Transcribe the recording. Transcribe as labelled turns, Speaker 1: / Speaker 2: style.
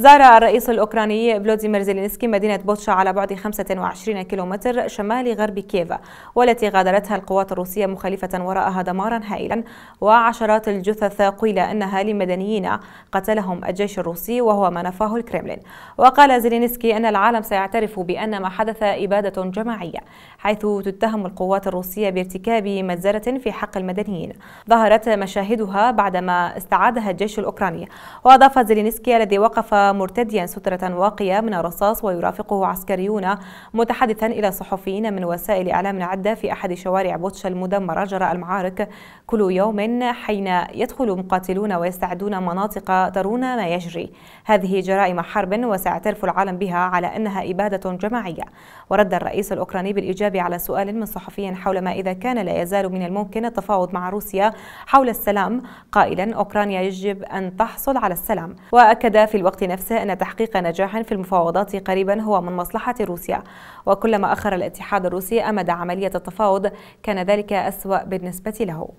Speaker 1: زار الرئيس الأوكراني فلوديمير زيلينسكي مدينة بوتشا على بعد 25 كيلومتر شمال غرب كييف والتي غادرتها القوات الروسية مخالفة وراءها دمارا هائلا وعشرات الجثث قيل أنها لمدنيين قتلهم الجيش الروسي وهو ما نفاه الكرملين وقال زيلينسكي أن العالم سيعترف بأن ما حدث إبادة جماعية حيث تتهم القوات الروسية بارتكاب مجزرة في حق المدنيين ظهرت مشاهدها بعدما استعادها الجيش الأوكراني وأضاف زيلينسكي الذي وقف مرتديا سترة واقية من الرصاص ويرافقه عسكريون متحدثا إلى صحفيين من وسائل إعلام عدة في أحد شوارع بوتشا المدمرة جراء المعارك كل يوم حين يدخل مقاتلون ويستعدون مناطق ترون ما يجري هذه جرائم حرب وسيعترف العالم بها على أنها إبادة جماعية ورد الرئيس الأوكراني بالإجابة على سؤال من صحفي حول ما إذا كان لا يزال من الممكن التفاوض مع روسيا حول السلام قائلا أوكرانيا يجب أن تحصل على السلام وأكد في الوقت بنفسه أن تحقيق نجاح في المفاوضات قريبا هو من مصلحة روسيا وكلما أخر الاتحاد الروسي أمد عملية التفاوض كان ذلك أسوأ بالنسبة له